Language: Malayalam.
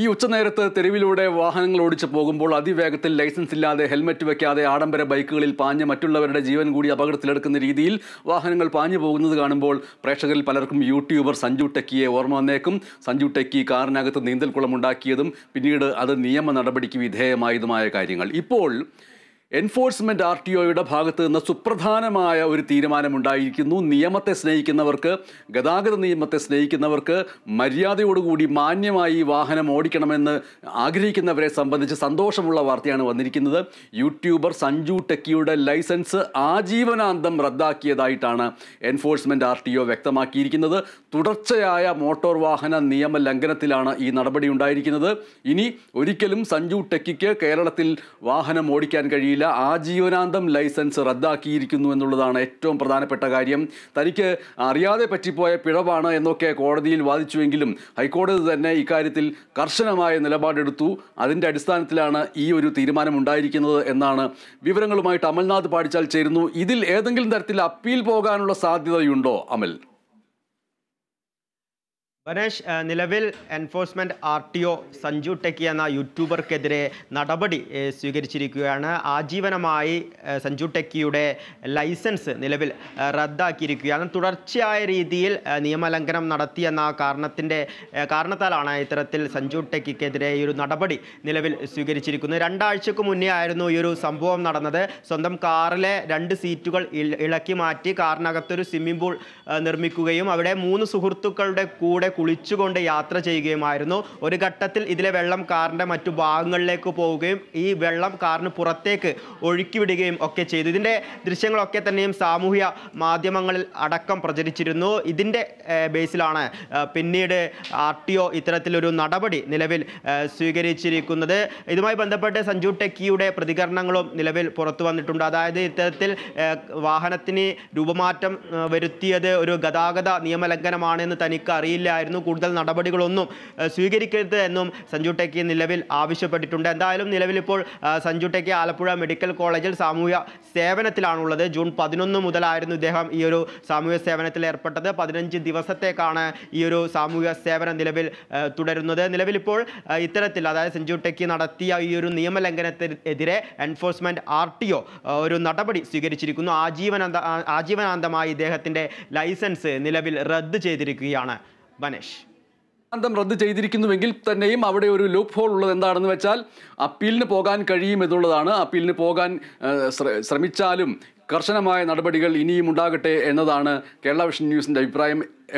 ഈ ഉച്ചനേരത്ത് തെരുവിലൂടെ വാഹനങ്ങൾ ഓടിച്ചു പോകുമ്പോൾ അതിവേഗത്തിൽ ലൈസൻസ് ഇല്ലാതെ ഹെൽമറ്റ് വെക്കാതെ ആഡംബര ബൈക്കുകളിൽ പാഞ്ഞ് മറ്റുള്ളവരുടെ ജീവൻ കൂടി അപകടത്തിലെടുക്കുന്ന രീതിയിൽ വാഹനങ്ങൾ പാഞ്ഞു പോകുന്നത് കാണുമ്പോൾ പ്രേക്ഷകരിൽ പലർക്കും യൂട്യൂബർ സഞ്ജു ടെക്കിയെ ഓർമ്മ വന്നേക്കും സഞ്ജു ടെക്കി കാറിനകത്ത് നീന്തൽക്കുളം ഉണ്ടാക്കിയതും പിന്നീട് അത് നിയമ നടപടിക്ക് വിധേയമായതുമായ കാര്യങ്ങൾ ഇപ്പോൾ എൻഫോഴ്സ്മെൻറ്റ് ആർ ടി ഒയുടെ ഭാഗത്ത് നിന്ന് സുപ്രധാനമായ ഒരു തീരുമാനമുണ്ടായിരിക്കുന്നു നിയമത്തെ സ്നേഹിക്കുന്നവർക്ക് ഗതാഗത നിയമത്തെ സ്നേഹിക്കുന്നവർക്ക് മര്യാദയോടുകൂടി മാന്യമായി വാഹനം ഓടിക്കണമെന്ന് ആഗ്രഹിക്കുന്നവരെ സംബന്ധിച്ച് സന്തോഷമുള്ള വാർത്തയാണ് വന്നിരിക്കുന്നത് യൂട്യൂബർ സഞ്ജു ടെക്കിയുടെ ലൈസൻസ് ആജീവനാന്തം റദ്ദാക്കിയതായിട്ടാണ് എൻഫോഴ്സ്മെൻറ്റ് ആർ ടി ഒ വ്യക്തമാക്കിയിരിക്കുന്നത് തുടർച്ചയായ മോട്ടോർ വാഹന നിയമ ലംഘനത്തിലാണ് ഈ നടപടി ഉണ്ടായിരിക്കുന്നത് ഇനി ഒരിക്കലും സഞ്ജു ടെക്കിക്ക് കേരളത്തിൽ വാഹനം ഓടിക്കാൻ കഴിയില്ല ആ ആജീവനാന്തം ലൈസൻസ് റദ്ദാക്കിയിരിക്കുന്നു എന്നുള്ളതാണ് ഏറ്റവും പ്രധാനപ്പെട്ട കാര്യം തനിക്ക് അറിയാതെ പറ്റിപ്പോയ പിഴവാണ് എന്നൊക്കെ കോടതിയിൽ വാദിച്ചുവെങ്കിലും ഹൈക്കോടതി തന്നെ ഇക്കാര്യത്തിൽ കർശനമായ നിലപാടെടുത്തു അതിൻ്റെ അടിസ്ഥാനത്തിലാണ് ഈ ഒരു തീരുമാനമുണ്ടായിരിക്കുന്നത് എന്നാണ് വിവരങ്ങളുമായിട്ട് അമൽനാഥ് പാടിച്ചാൽ ചേരുന്നു ഇതിൽ ഏതെങ്കിലും തരത്തിൽ അപ്പീൽ പോകാനുള്ള സാധ്യതയുണ്ടോ അമൽ ഗണേഷ് നിലവിൽ enforcement R T O Sanju Techie എന്ന യൂട്യൂബർക്കെതിരെ നടപടി സ്വീകരിച്ചിരിക്കുകയാണ് ആജീവനമായി സഞ്ജു ടെക്കിയുടെ ലൈസൻസ് നിലവിൽ റദ്ദാക്കിയിരിക്കുകയാണ് തുടർച്ചയായ രീതിയിൽ നിയമലംഘനം നടത്തിയെന്ന കാരണത്തിൻ്റെ കാരണത്താലാണ് ഇത്തരത്തിൽ സഞ്ജു ടെക്കിക്കെതിരെ ഈ ഒരു നടപടി നിലവിൽ സ്വീകരിച്ചിരിക്കുന്നത് രണ്ടാഴ്ചക്ക് മുന്നേ ആയിരുന്നു ഈ ഒരു സംഭവം നടന്നത് സ്വന്തം കാറിലെ രണ്ട് സീറ്റുകൾ ഇളക്കി മാറ്റി കാറിനകത്തൊരു സ്വിമ്മിംഗ് പൂൾ നിർമ്മിക്കുകയും അവിടെ മൂന്ന് സുഹൃത്തുക്കളുടെ കൂടെ കുളിച്ചുകൊണ്ട് യാത്ര ചെയ്യുകയുമായിരുന്നു ഒരു ഘട്ടത്തിൽ ഇതിലെ വെള്ളം കാറിൻ്റെ മറ്റു ഭാഗങ്ങളിലേക്ക് പോവുകയും ഈ വെള്ളം കാറിന് പുറത്തേക്ക് ഒഴുക്കിവിടുകയും ഒക്കെ ചെയ്തു ഇതിൻ്റെ ദൃശ്യങ്ങളൊക്കെ തന്നെയും സാമൂഹ്യ മാധ്യമങ്ങളിൽ അടക്കം പ്രചരിച്ചിരുന്നു ഇതിൻ്റെ ബേസിലാണ് പിന്നീട് ആർ ടി ഒ ഇത്തരത്തിലൊരു നടപടി നിലവിൽ സ്വീകരിച്ചിരിക്കുന്നത് ഇതുമായി ബന്ധപ്പെട്ട് സഞ്ജു ടെക്കിയുടെ പ്രതികരണങ്ങളും നിലവിൽ പുറത്തു വന്നിട്ടുണ്ട് അതായത് ഇത്തരത്തിൽ വാഹനത്തിന് രൂപമാറ്റം വരുത്തിയത് ഒരു ഗതാഗത നിയമലംഘനമാണെന്ന് തനിക്ക് അറിയില്ല ഉണ്ടായിരുന്നു കൂടുതൽ നടപടികളൊന്നും സ്വീകരിക്കരുത് എന്നും സഞ്ജു ടെക്കി നിലവിൽ ആവശ്യപ്പെട്ടിട്ടുണ്ട് എന്തായാലും നിലവിൽ ഇപ്പോൾ സഞ്ജു ടെക്കി ആലപ്പുഴ മെഡിക്കൽ കോളേജിൽ സാമൂഹ്യ സേവനത്തിലാണുള്ളത് ജൂൺ പതിനൊന്ന് മുതലായിരുന്നു ഇദ്ദേഹം ഈ ഒരു സാമൂഹ്യ സേവനത്തിൽ ഏർപ്പെട്ടത് പതിനഞ്ച് ദിവസത്തേക്കാണ് ഈ ഒരു സാമൂഹ്യ സേവനം നിലവിൽ തുടരുന്നത് നിലവിൽ ഇപ്പോൾ ഇത്തരത്തിൽ അതായത് സഞ്ജു ടെക്കി നടത്തിയ ഈ ഒരു നിയമലംഘനത്തിനെതിരെ എൻഫോഴ്സ്മെൻറ്റ് ആർ ടി ഒ ഒരു നടപടി സ്വീകരിച്ചിരിക്കുന്നു ആജീവനാന്ത ആജീവനാന്തമായി ഇദ്ദേഹത്തിൻ്റെ ലൈസൻസ് നിലവിൽ റദ്ദ് ചെയ്തിരിക്കുകയാണ് ബനേഷ് അന്തം റദ്ദ് ചെയ്തിരിക്കുന്നുവെങ്കിൽ തന്നെയും അവിടെ ഒരു ലൂപ്പ് ഹോൾ ഉള്ളത് എന്താണെന്ന് വെച്ചാൽ അപ്പീലിന് പോകാൻ കഴിയും എന്നുള്ളതാണ് അപ്പീലിന് പോകാൻ ശ്രമിച്ചാലും കർശനമായ നടപടികൾ ഇനിയും ഉണ്ടാകട്ടെ എന്നതാണ് കേരള വിഷൻ ന്യൂസിൻ്റെ അഭിപ്രായം